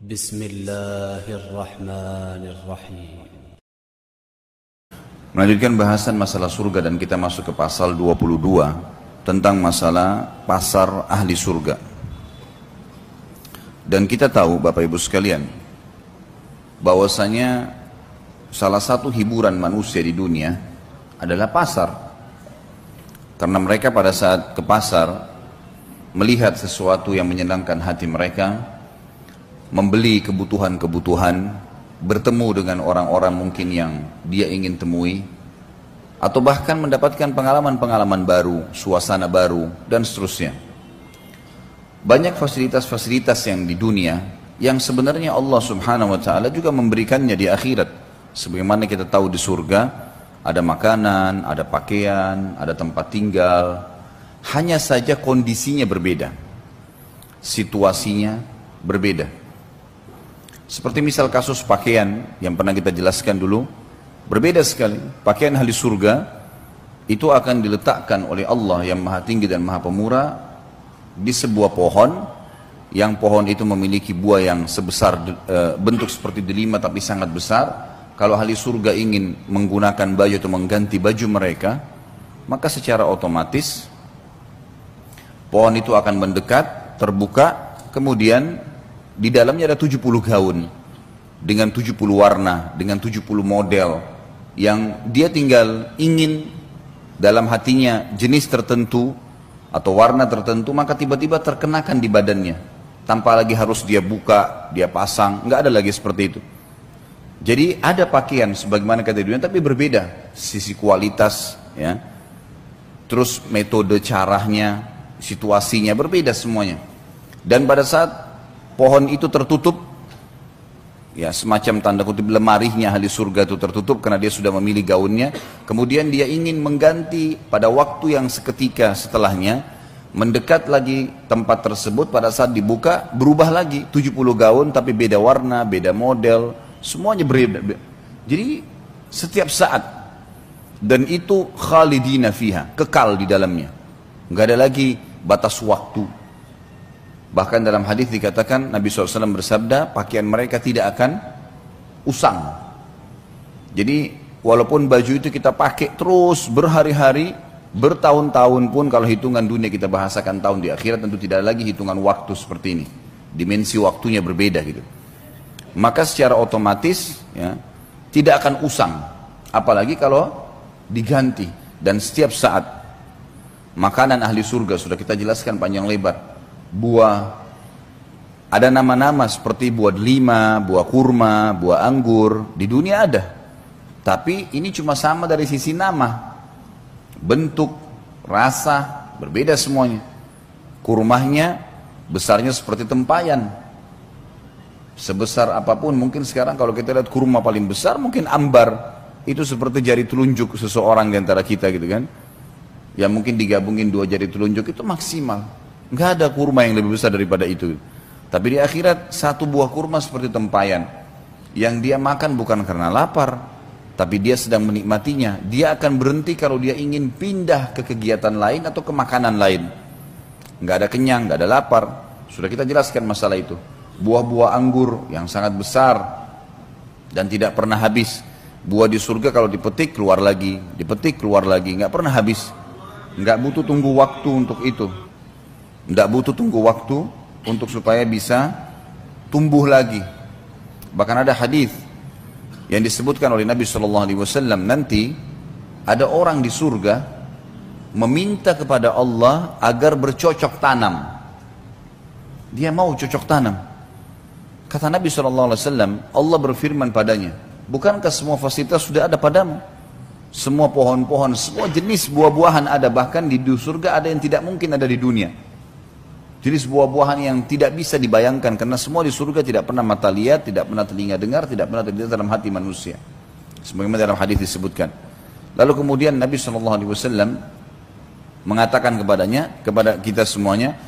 بسم الله الرحمن الرحيم Melanjutkan bahasan masalah surga dan kita masuk ke pasal 22 tentang masalah pasar ahli surga. Dan kita tahu Bapak Ibu sekalian bahwasanya salah satu hiburan manusia di dunia adalah pasar. Karena mereka pada saat ke pasar melihat sesuatu yang menyenangkan hati mereka, membeli kebutuhan-kebutuhan, bertemu dengan orang-orang mungkin yang dia ingin temui, atau bahkan mendapatkan pengalaman-pengalaman baru, suasana baru, dan seterusnya. Banyak fasilitas-fasilitas yang di dunia yang sebenarnya Allah Subhanahu wa taala juga memberikannya di akhirat. Sebagaimana kita tahu di surga, ada makanan, ada pakaian, ada tempat tinggal. Hanya saja kondisinya berbeda. Situasinya berbeda. Seperti misal kasus pakaian yang pernah kita jelaskan dulu, berbeda sekali. Pakaian ahli surga itu akan diletakkan oleh Allah yang maha tinggi dan maha pemurah di sebuah pohon yang pohon itu memiliki buah yang sebesar e, bentuk seperti delima tapi sangat besar. Kalau ahli surga ingin menggunakan baju atau mengganti baju mereka, maka secara otomatis pohon itu akan mendekat, terbuka, kemudian di dalamnya ada 70 gaun dengan 70 warna, dengan 70 model yang dia tinggal ingin dalam hatinya jenis tertentu atau warna tertentu maka tiba-tiba terkenakan di badannya tanpa lagi harus dia buka, dia pasang, nggak ada lagi seperti itu. Jadi ada pakaian sebagaimana kata dunia tapi berbeda sisi kualitas ya. Terus metode caranya, situasinya berbeda semuanya. Dan pada saat pohon itu tertutup ya semacam tanda kutip lemarinya ahli surga itu tertutup karena dia sudah memilih gaunnya kemudian dia ingin mengganti pada waktu yang seketika setelahnya mendekat lagi tempat tersebut pada saat dibuka berubah lagi 70 gaun tapi beda warna beda model semuanya berbeda jadi setiap saat dan itu khalidina fiha kekal di dalamnya nggak ada lagi batas waktu Bahkan dalam hadis dikatakan Nabi SAW bersabda, pakaian mereka tidak akan usang. Jadi walaupun baju itu kita pakai terus berhari-hari, bertahun-tahun pun kalau hitungan dunia kita bahasakan tahun di akhirat tentu tidak lagi hitungan waktu seperti ini. Dimensi waktunya berbeda gitu. Maka secara otomatis ya, tidak akan usang. Apalagi kalau diganti dan setiap saat makanan ahli surga sudah kita jelaskan panjang lebar buah ada nama-nama seperti buah lima, buah kurma, buah anggur, di dunia ada. Tapi ini cuma sama dari sisi nama. Bentuk, rasa, berbeda semuanya. Kurmahnya besarnya seperti tempayan. Sebesar apapun, mungkin sekarang kalau kita lihat kurma paling besar mungkin ambar. Itu seperti jari telunjuk seseorang di antara kita gitu kan. Ya mungkin digabungin dua jari telunjuk itu maksimal. Nggak ada kurma yang lebih besar daripada itu. Tapi di akhirat satu buah kurma seperti tempayan. Yang dia makan bukan karena lapar, tapi dia sedang menikmatinya. Dia akan berhenti kalau dia ingin pindah ke kegiatan lain atau ke makanan lain. Nggak ada kenyang, nggak ada lapar. Sudah kita jelaskan masalah itu. Buah-buah anggur yang sangat besar dan tidak pernah habis. Buah di surga kalau dipetik keluar lagi, dipetik keluar lagi, nggak pernah habis. Nggak butuh tunggu waktu untuk itu. Tidak butuh tunggu waktu untuk supaya bisa tumbuh lagi. Bahkan ada hadis yang disebutkan oleh Nabi Shallallahu Alaihi Wasallam nanti ada orang di surga meminta kepada Allah agar bercocok tanam. Dia mau cocok tanam. Kata Nabi Shallallahu Alaihi Wasallam, Allah berfirman padanya, bukankah semua fasilitas sudah ada padamu? Semua pohon-pohon, semua jenis buah-buahan ada, bahkan di surga ada yang tidak mungkin ada di dunia. Jenis buah-buahan yang tidak bisa dibayangkan karena semua di surga tidak pernah mata lihat, tidak pernah telinga dengar, tidak pernah terlihat dalam hati manusia. Sebagaimana dalam hadis disebutkan. Lalu kemudian Nabi saw mengatakan kepadanya, kepada kita semuanya,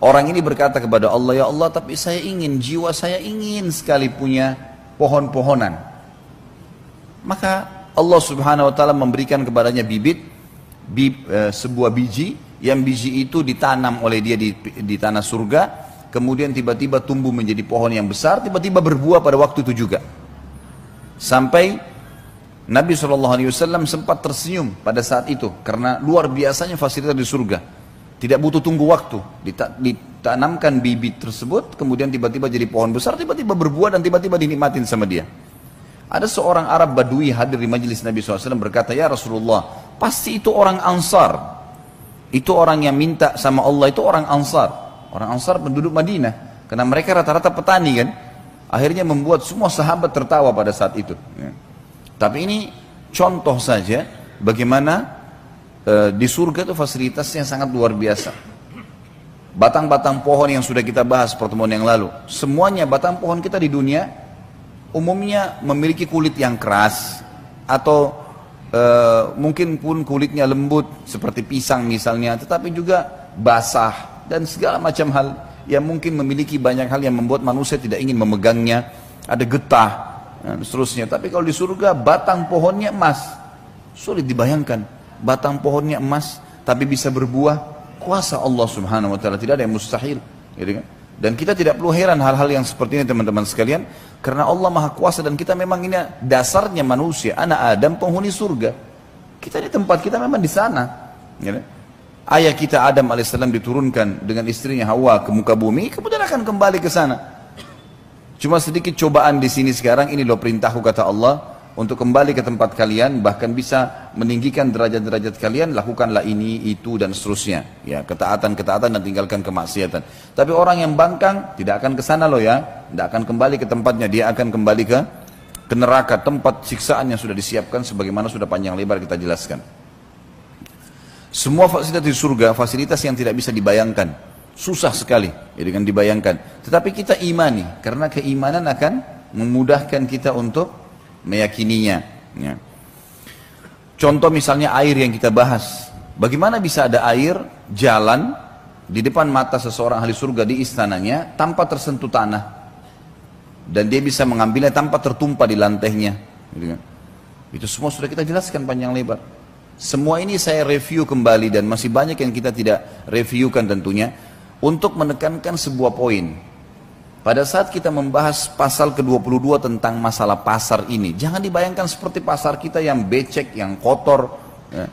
orang ini berkata kepada Allah, ya Allah, tapi saya ingin jiwa saya ingin sekali punya pohon-pohonan. Maka Allah Subhanahu Wa Taala memberikan kepadanya bibit, bib, e, sebuah biji yang biji itu ditanam oleh dia di, di tanah surga, kemudian tiba-tiba tumbuh menjadi pohon yang besar, tiba-tiba berbuah pada waktu itu juga. Sampai Nabi SAW sempat tersenyum pada saat itu, karena luar biasanya fasilitas di surga. Tidak butuh tunggu waktu, ditanamkan bibit tersebut, kemudian tiba-tiba jadi pohon besar, tiba-tiba berbuah dan tiba-tiba dinikmatin sama dia. Ada seorang Arab Badui hadir di majelis Nabi SAW berkata, Ya Rasulullah, pasti itu orang Ansar, itu orang yang minta sama Allah itu orang Ansar. Orang Ansar penduduk Madinah. Karena mereka rata-rata petani kan. Akhirnya membuat semua sahabat tertawa pada saat itu. Ya. Tapi ini contoh saja bagaimana e, di surga itu fasilitasnya sangat luar biasa. Batang-batang pohon yang sudah kita bahas pertemuan yang lalu. Semuanya batang pohon kita di dunia umumnya memiliki kulit yang keras atau e, mungkin pun kulitnya lembut seperti pisang misalnya, tetapi juga basah dan segala macam hal yang mungkin memiliki banyak hal yang membuat manusia tidak ingin memegangnya, ada getah dan seterusnya. Tapi kalau di surga batang pohonnya emas, sulit dibayangkan batang pohonnya emas tapi bisa berbuah kuasa Allah Subhanahu wa taala tidak ada yang mustahil gitu kan dan kita tidak perlu heran hal-hal yang seperti ini teman-teman sekalian. Karena Allah maha kuasa dan kita memang ini dasarnya manusia. Anak Adam penghuni surga. Kita di tempat kita memang di sana. Ya, kan? ayah kita Adam AS diturunkan dengan istrinya Hawa ke muka bumi. Kemudian akan kembali ke sana. Cuma sedikit cobaan di sini sekarang. Ini loh perintahku kata Allah untuk kembali ke tempat kalian bahkan bisa meninggikan derajat-derajat kalian lakukanlah ini itu dan seterusnya ya ketaatan-ketaatan dan tinggalkan kemaksiatan tapi orang yang bangkang tidak akan ke sana loh ya tidak akan kembali ke tempatnya dia akan kembali ke ke neraka tempat siksaan yang sudah disiapkan sebagaimana sudah panjang lebar kita jelaskan semua fasilitas di surga fasilitas yang tidak bisa dibayangkan susah sekali ya dengan dibayangkan tetapi kita imani karena keimanan akan memudahkan kita untuk meyakininya. Ya. Contoh misalnya air yang kita bahas. Bagaimana bisa ada air jalan di depan mata seseorang ahli surga di istananya tanpa tersentuh tanah. Dan dia bisa mengambilnya tanpa tertumpah di lantainya. Gitu kan? Itu semua sudah kita jelaskan panjang lebar. Semua ini saya review kembali dan masih banyak yang kita tidak reviewkan tentunya untuk menekankan sebuah poin. Pada saat kita membahas pasal ke-22 tentang masalah pasar ini, jangan dibayangkan seperti pasar kita yang becek, yang kotor, ya.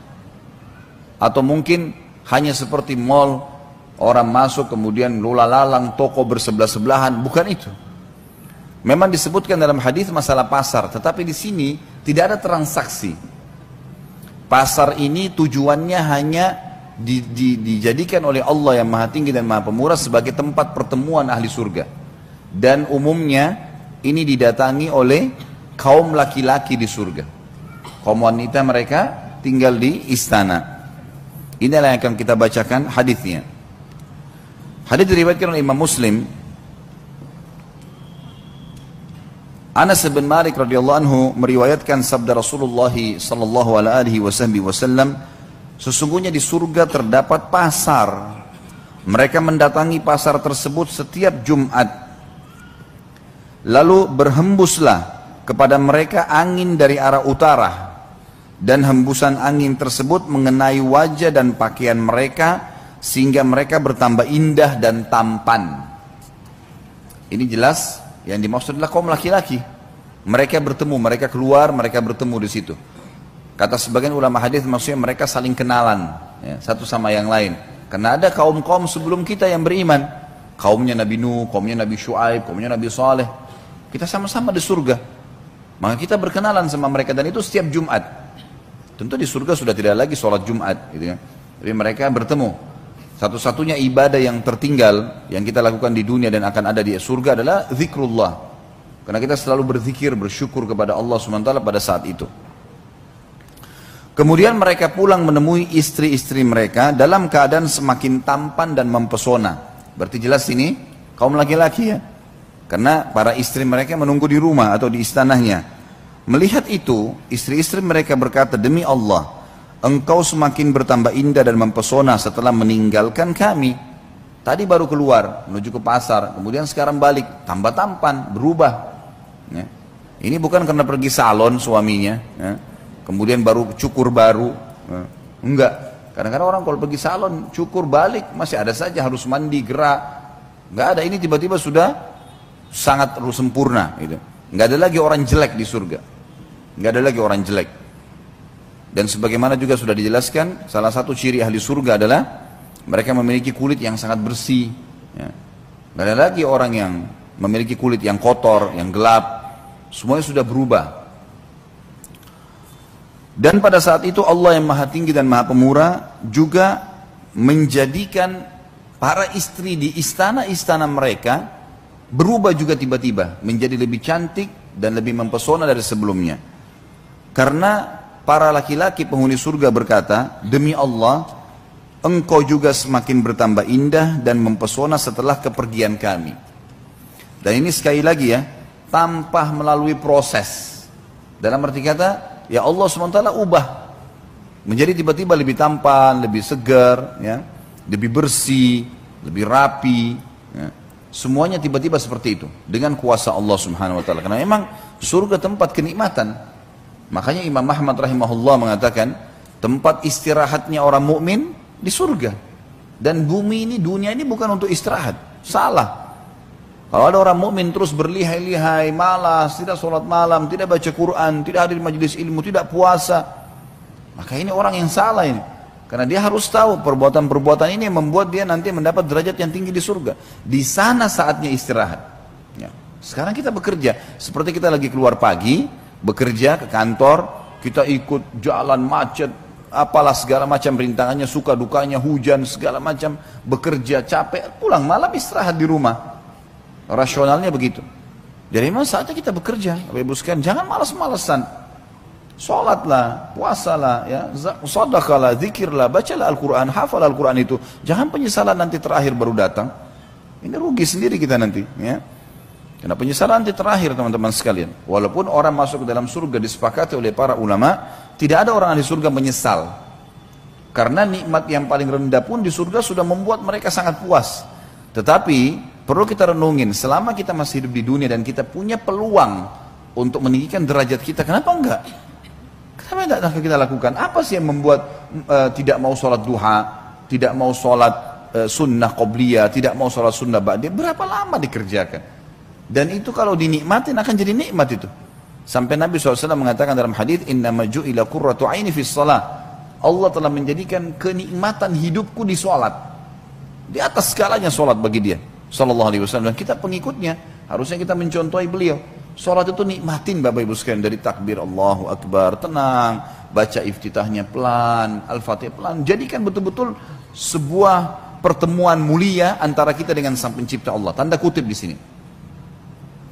atau mungkin hanya seperti mal, orang masuk kemudian lula lalang, toko bersebelah-sebelahan, bukan itu. Memang disebutkan dalam hadis masalah pasar, tetapi di sini tidak ada transaksi. Pasar ini tujuannya hanya di, di, dijadikan oleh Allah yang Maha Tinggi dan Maha Pemurah sebagai tempat pertemuan ahli surga dan umumnya ini didatangi oleh kaum laki-laki di surga. Kaum wanita mereka tinggal di istana. Inilah yang akan kita bacakan hadisnya. Hadis diriwayatkan oleh Imam Muslim. Anas bin Malik radhiyallahu anhu meriwayatkan sabda Rasulullah sallallahu alaihi wasallam, sesungguhnya di surga terdapat pasar. Mereka mendatangi pasar tersebut setiap Jumat Lalu berhembuslah kepada mereka angin dari arah utara dan hembusan angin tersebut mengenai wajah dan pakaian mereka sehingga mereka bertambah indah dan tampan. Ini jelas yang dimaksud adalah kaum laki-laki. Mereka bertemu, mereka keluar, mereka bertemu di situ. Kata sebagian ulama hadis maksudnya mereka saling kenalan ya, satu sama yang lain. Karena ada kaum-kaum sebelum kita yang beriman. Kaumnya Nabi Nuh, kaumnya Nabi Shu'aib, kaumnya Nabi Saleh. Kita sama-sama di surga. Maka kita berkenalan sama mereka dan itu setiap Jumat. Tentu di surga sudah tidak lagi sholat Jumat, gitu ya. Tapi mereka bertemu. Satu-satunya ibadah yang tertinggal yang kita lakukan di dunia dan akan ada di surga adalah zikrullah. Karena kita selalu berzikir, bersyukur kepada Allah SWT pada saat itu. Kemudian mereka pulang menemui istri-istri mereka dalam keadaan semakin tampan dan mempesona. Berarti jelas ini kaum laki-laki ya. Karena para istri mereka menunggu di rumah atau di istanahnya, Melihat itu, istri-istri mereka berkata, Demi Allah, engkau semakin bertambah indah dan mempesona setelah meninggalkan kami. Tadi baru keluar, menuju ke pasar, kemudian sekarang balik, tambah tampan, berubah. Ya. Ini bukan karena pergi salon suaminya, ya. kemudian baru cukur baru. Ya. Enggak, kadang-kadang orang kalau pergi salon, cukur balik, masih ada saja harus mandi, gerak. Enggak ada, ini tiba-tiba sudah sangat sempurna gitu. Nggak ada lagi orang jelek di surga. Nggak ada lagi orang jelek. Dan sebagaimana juga sudah dijelaskan, salah satu ciri ahli surga adalah mereka memiliki kulit yang sangat bersih. Ya. Nggak ada lagi orang yang memiliki kulit yang kotor, yang gelap. Semuanya sudah berubah. Dan pada saat itu Allah yang maha tinggi dan maha pemurah juga menjadikan para istri di istana-istana mereka berubah juga tiba-tiba menjadi lebih cantik dan lebih mempesona dari sebelumnya. Karena para laki-laki penghuni surga berkata, demi Allah, engkau juga semakin bertambah indah dan mempesona setelah kepergian kami. Dan ini sekali lagi ya, tanpa melalui proses. Dalam arti kata, ya Allah SWT ubah. Menjadi tiba-tiba lebih tampan, lebih segar, ya, lebih bersih, lebih rapi. Ya. Semuanya tiba-tiba seperti itu dengan kuasa Allah Subhanahu wa taala. Karena memang surga tempat kenikmatan. Makanya Imam Ahmad rahimahullah mengatakan, tempat istirahatnya orang mukmin di surga. Dan bumi ini dunia ini bukan untuk istirahat. Salah. Kalau ada orang mukmin terus berlihai-lihai, malas, tidak sholat malam, tidak baca Quran, tidak hadir majelis ilmu, tidak puasa, maka ini orang yang salah ini. Karena dia harus tahu perbuatan-perbuatan ini yang membuat dia nanti mendapat derajat yang tinggi di surga. Di sana saatnya istirahat. Ya. Sekarang kita bekerja. Seperti kita lagi keluar pagi, bekerja ke kantor, kita ikut jalan macet, apalah segala macam rintangannya, suka dukanya, hujan, segala macam. Bekerja capek, pulang malam istirahat di rumah. Rasionalnya begitu. Jadi memang saatnya kita bekerja. Bapak Ibu jangan malas-malasan. Sholatlah, puasalah, ya, sadaqalah, zikirlah, bacalah Al-Quran, hafal Al-Quran itu. Jangan penyesalan nanti terakhir baru datang. Ini rugi sendiri kita nanti. Ya. Karena penyesalan nanti terakhir teman-teman sekalian. Walaupun orang masuk ke dalam surga disepakati oleh para ulama, tidak ada orang di surga menyesal. Karena nikmat yang paling rendah pun di surga sudah membuat mereka sangat puas. Tetapi perlu kita renungin, selama kita masih hidup di dunia dan kita punya peluang untuk meninggikan derajat kita, kenapa enggak? yang tidak kita lakukan? Apa sih yang membuat uh, tidak mau sholat duha, tidak mau sholat uh, sunnah qobliyah, tidak mau sholat sunnah ba'di? Berapa lama dikerjakan? Dan itu kalau dinikmatin akan jadi nikmat itu. Sampai Nabi SAW mengatakan dalam hadis Inna maju ila qurratu aini fi salah. Allah telah menjadikan kenikmatan hidupku di sholat. Di atas segalanya sholat bagi dia. Sallallahu alaihi wasallam. Dan kita pengikutnya. Harusnya kita mencontohi beliau. Sholat itu nikmatin Bapak Ibu sekalian dari takbir Allahu Akbar, tenang, baca iftitahnya pelan, Al-Fatihah pelan. Jadikan betul-betul sebuah pertemuan mulia antara kita dengan Sang Pencipta Allah. Tanda kutip di sini.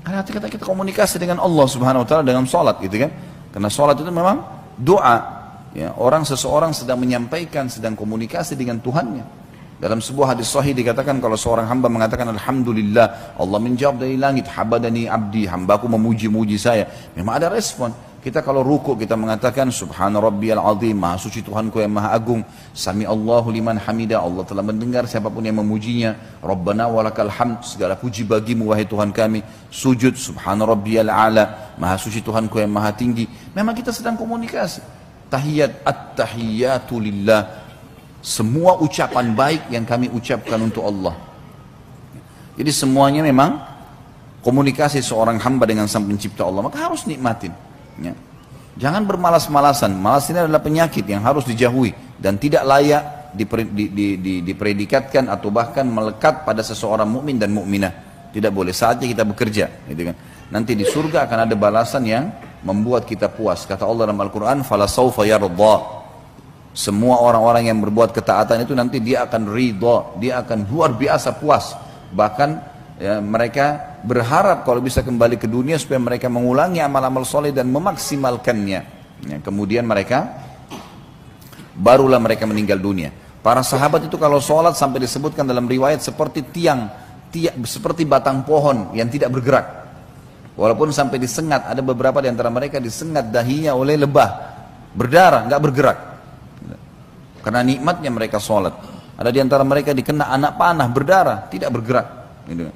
Karena hati kita, kita komunikasi dengan Allah Subhanahu wa taala dengan sholat gitu kan. Karena sholat itu memang doa. Ya, orang seseorang sedang menyampaikan, sedang komunikasi dengan Tuhannya. Dalam sebuah hadis sahih dikatakan kalau seorang hamba mengatakan Alhamdulillah, Allah menjawab dari langit, habadani abdi, hambaku memuji-muji saya. Memang ada respon. Kita kalau rukuk kita mengatakan Subhana al Azim, Maha Suci Tuhanku yang Maha Agung. Sami Allahu liman hamida, Allah telah mendengar siapapun yang memujinya. Rabbana walakal hamd, segala puji bagimu wahai Tuhan kami. Sujud Subhana al A'la, Maha Suci Tuhanku yang Maha Tinggi. Memang kita sedang komunikasi. Tahiyat at-tahiyatu lillah semua ucapan baik yang kami ucapkan untuk Allah. Jadi semuanya memang komunikasi seorang hamba dengan sang pencipta Allah. Maka harus nikmatin. Ya. Jangan bermalas-malasan. Malas ini adalah penyakit yang harus dijauhi dan tidak layak dipredikatkan atau bahkan melekat pada seseorang mukmin dan mukminah. Tidak boleh saatnya kita bekerja, gitu kan. Nanti di surga akan ada balasan yang membuat kita puas. Kata Allah dalam Al-Qur'an, "Fala sawfa semua orang-orang yang berbuat ketaatan itu nanti dia akan ridho, dia akan luar biasa puas. Bahkan ya, mereka berharap kalau bisa kembali ke dunia supaya mereka mengulangi amal-amal soleh dan memaksimalkannya. Ya, kemudian mereka barulah mereka meninggal dunia. Para sahabat itu kalau sholat sampai disebutkan dalam riwayat seperti tiang, tiang seperti batang pohon yang tidak bergerak. Walaupun sampai disengat, ada beberapa di antara mereka disengat dahinya oleh lebah, berdarah, nggak bergerak. Karena nikmatnya mereka sholat. Ada di antara mereka dikena anak panah berdarah, tidak bergerak. Gitu.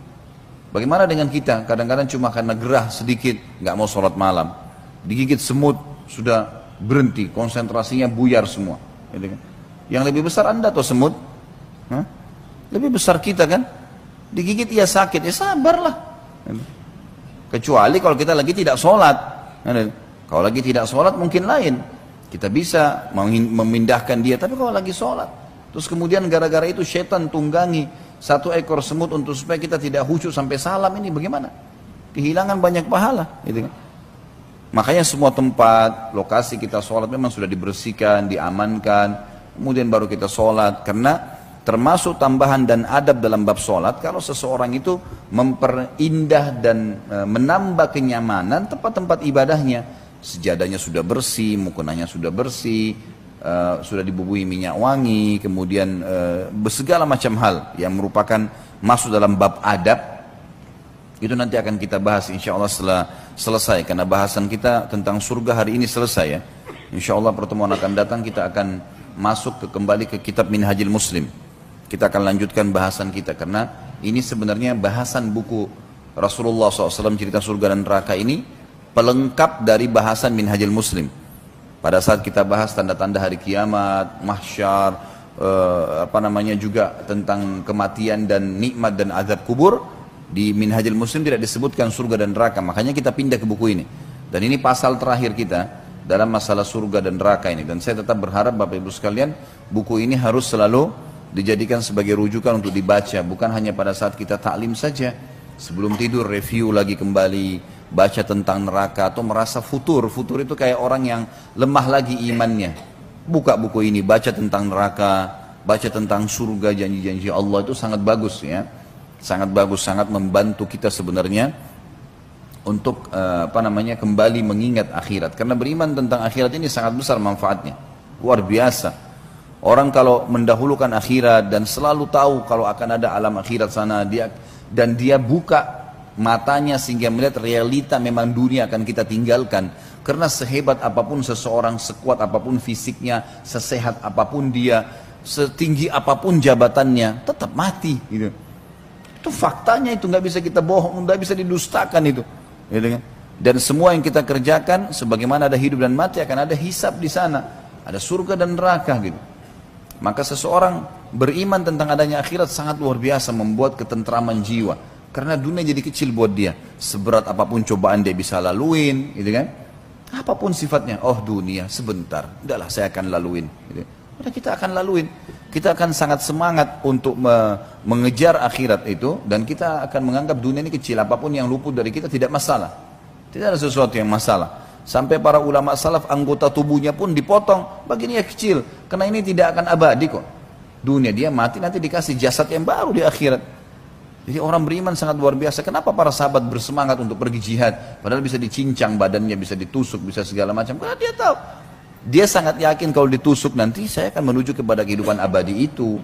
Bagaimana dengan kita? Kadang-kadang cuma karena gerah sedikit, nggak mau sholat malam. Digigit semut, sudah berhenti, konsentrasinya buyar semua. Gitu kan. Yang lebih besar anda atau semut? Hah? Lebih besar kita kan? Digigit ya sakit, ya sabarlah. Gitu. Kecuali kalau kita lagi tidak sholat. Gitu. Kalau lagi tidak sholat mungkin lain. Kita bisa memindahkan dia, tapi kalau lagi sholat. Terus kemudian gara-gara itu setan tunggangi satu ekor semut untuk supaya kita tidak hucu sampai salam ini bagaimana? Kehilangan banyak pahala, gitu kan? Makanya semua tempat, lokasi kita sholat memang sudah dibersihkan, diamankan, kemudian baru kita sholat. Karena termasuk tambahan dan adab dalam bab sholat, kalau seseorang itu memperindah dan e, menambah kenyamanan tempat-tempat ibadahnya, sejadahnya sudah bersih, mukenanya sudah bersih, uh, sudah dibubuhi minyak wangi, kemudian uh, eh, segala macam hal yang merupakan masuk dalam bab adab itu nanti akan kita bahas insya Allah setelah selesai karena bahasan kita tentang surga hari ini selesai ya insya Allah pertemuan akan datang kita akan masuk ke kembali ke kitab Minhajil Muslim kita akan lanjutkan bahasan kita karena ini sebenarnya bahasan buku Rasulullah SAW cerita surga dan neraka ini pelengkap dari bahasan Minhajul Muslim. Pada saat kita bahas tanda-tanda hari kiamat, mahsyar, eh, apa namanya juga tentang kematian dan nikmat dan azab kubur, di Minhajul Muslim tidak disebutkan surga dan neraka. Makanya kita pindah ke buku ini. Dan ini pasal terakhir kita dalam masalah surga dan neraka ini. Dan saya tetap berharap Bapak Ibu sekalian, buku ini harus selalu dijadikan sebagai rujukan untuk dibaca, bukan hanya pada saat kita taklim saja. Sebelum tidur review lagi kembali baca tentang neraka atau merasa futur. Futur itu kayak orang yang lemah lagi imannya. Buka buku ini, baca tentang neraka, baca tentang surga, janji-janji Allah itu sangat bagus ya. Sangat bagus, sangat membantu kita sebenarnya untuk eh, apa namanya kembali mengingat akhirat. Karena beriman tentang akhirat ini sangat besar manfaatnya. Luar biasa. Orang kalau mendahulukan akhirat dan selalu tahu kalau akan ada alam akhirat sana dia dan dia buka matanya sehingga melihat realita memang dunia akan kita tinggalkan. Karena sehebat apapun seseorang, sekuat apapun fisiknya, sesehat apapun dia, setinggi apapun jabatannya, tetap mati. Gitu. Itu faktanya itu nggak bisa kita bohong, nggak bisa didustakan itu. Gitu kan? Dan semua yang kita kerjakan, sebagaimana ada hidup dan mati akan ada hisap di sana, ada surga dan neraka gitu. Maka seseorang beriman tentang adanya akhirat sangat luar biasa membuat ketentraman jiwa karena dunia jadi kecil buat dia. Seberat apapun cobaan dia bisa laluin, gitu kan? Apapun sifatnya, oh dunia sebentar, udahlah saya akan laluin. Gitu. Udah kita akan laluin. Kita akan sangat semangat untuk me mengejar akhirat itu dan kita akan menganggap dunia ini kecil. Apapun yang luput dari kita tidak masalah. Tidak ada sesuatu yang masalah. Sampai para ulama salaf anggota tubuhnya pun dipotong. baginya kecil. Karena ini tidak akan abadi kok. Dunia dia mati nanti dikasih jasad yang baru di akhirat. Jadi orang beriman sangat luar biasa. Kenapa para sahabat bersemangat untuk pergi jihad? Padahal bisa dicincang badannya, bisa ditusuk, bisa segala macam. Karena dia tahu. Dia sangat yakin kalau ditusuk nanti saya akan menuju kepada kehidupan abadi itu.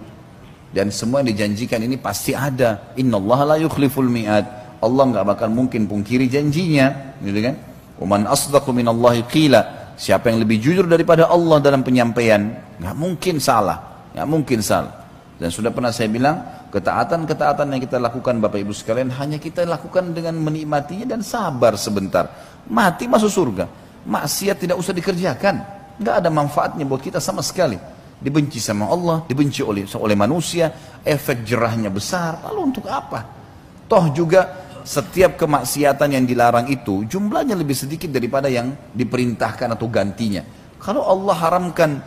Dan semua yang dijanjikan ini pasti ada. Inna Allah la yukhliful mi'ad. Allah nggak bakal mungkin pungkiri janjinya. Gitu kan? Uman asdaqu minallahi qila. Siapa yang lebih jujur daripada Allah dalam penyampaian? Nggak mungkin salah. Nggak mungkin salah. Dan sudah pernah saya bilang, Ketaatan-ketaatan yang kita lakukan Bapak Ibu sekalian hanya kita lakukan dengan menikmatinya dan sabar sebentar. Mati masuk surga. Maksiat tidak usah dikerjakan. Nggak ada manfaatnya buat kita sama sekali. Dibenci sama Allah, dibenci oleh oleh manusia, efek jerahnya besar. Lalu untuk apa? Toh juga setiap kemaksiatan yang dilarang itu jumlahnya lebih sedikit daripada yang diperintahkan atau gantinya. Kalau Allah haramkan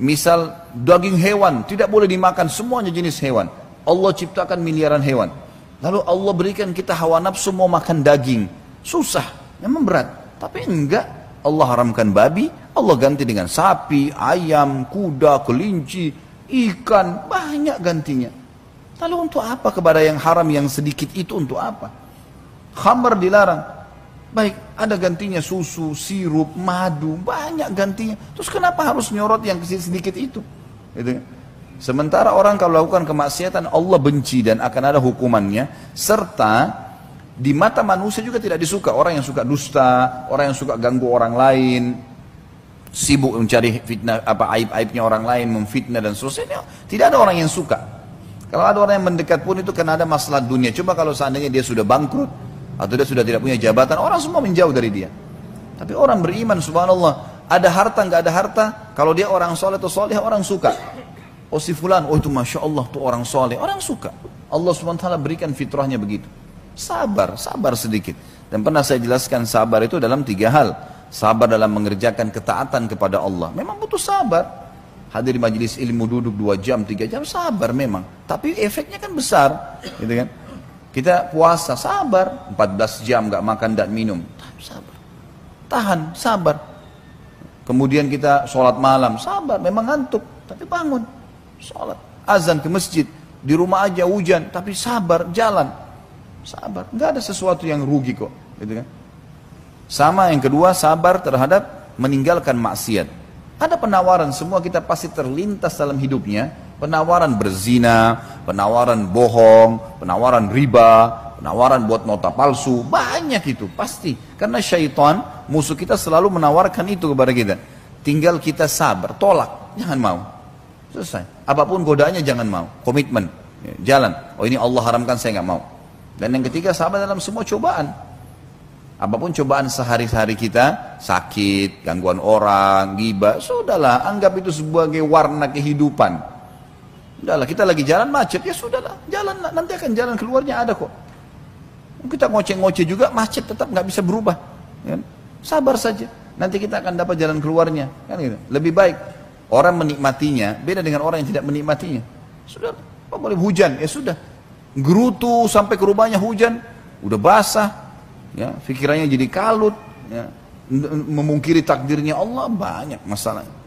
Misal daging hewan tidak boleh dimakan semuanya jenis hewan. Allah ciptakan miliaran hewan. Lalu Allah berikan kita hawa nafsu mau makan daging. Susah, memang berat. Tapi enggak, Allah haramkan babi, Allah ganti dengan sapi, ayam, kuda, kelinci, ikan, banyak gantinya. Lalu untuk apa kepada yang haram yang sedikit itu untuk apa? Khamar dilarang, Baik, ada gantinya susu, sirup, madu, banyak gantinya. Terus kenapa harus nyorot yang sedikit itu? Gitu. Kan? Sementara orang kalau lakukan kemaksiatan Allah benci dan akan ada hukumannya serta di mata manusia juga tidak disuka orang yang suka dusta, orang yang suka ganggu orang lain, sibuk mencari fitnah apa aib-aibnya orang lain, memfitnah dan seterusnya. Tidak ada orang yang suka. Kalau ada orang yang mendekat pun itu karena ada masalah dunia. Coba kalau seandainya dia sudah bangkrut, atau dia sudah tidak punya jabatan, orang semua menjauh dari dia. Tapi orang beriman subhanallah, ada harta nggak ada harta, kalau dia orang soleh atau soleh orang suka. Oh si fulan, oh itu masya Allah tuh orang soleh, orang suka. Allah ta'ala berikan fitrahnya begitu. Sabar, sabar sedikit. Dan pernah saya jelaskan sabar itu dalam tiga hal. Sabar dalam mengerjakan ketaatan kepada Allah. Memang butuh sabar. Hadir majelis ilmu duduk dua jam, tiga jam, sabar memang. Tapi efeknya kan besar, gitu kan? Kita puasa, sabar. 14 jam nggak makan dan minum. Sabar. Tahan, sabar. Kemudian kita sholat malam, sabar. Memang ngantuk, tapi bangun. Sholat. Azan ke masjid. Di rumah aja hujan, tapi sabar, jalan. Sabar. Nggak ada sesuatu yang rugi kok. Gitu kan? Sama yang kedua, sabar terhadap meninggalkan maksiat. Ada penawaran, semua kita pasti terlintas dalam hidupnya. Penawaran berzina, penawaran bohong, penawaran riba, penawaran buat nota palsu, banyak itu pasti. Karena syaitan, musuh kita selalu menawarkan itu kepada kita. Tinggal kita sabar, tolak, jangan mau. Selesai. Apapun godaannya jangan mau. Komitmen, ya, jalan. Oh ini Allah haramkan saya nggak mau. Dan yang ketiga sabar dalam semua cobaan. Apapun cobaan sehari-hari kita, sakit, gangguan orang, gibah, sudahlah anggap itu sebagai warna kehidupan. Udahlah kita lagi jalan macet, ya sudahlah, jalanlah nanti akan jalan keluarnya ada kok. Kita ngoceh-ngoceh juga macet tetap nggak bisa berubah. Ya. Sabar saja, nanti kita akan dapat jalan keluarnya. Kan gitu. Lebih baik orang menikmatinya beda dengan orang yang tidak menikmatinya. Sudah, apa boleh hujan ya sudah. Gerutu sampai ke rumahnya hujan, udah basah, ya pikirannya jadi kalut, ya. memungkiri takdirnya Allah banyak masalahnya.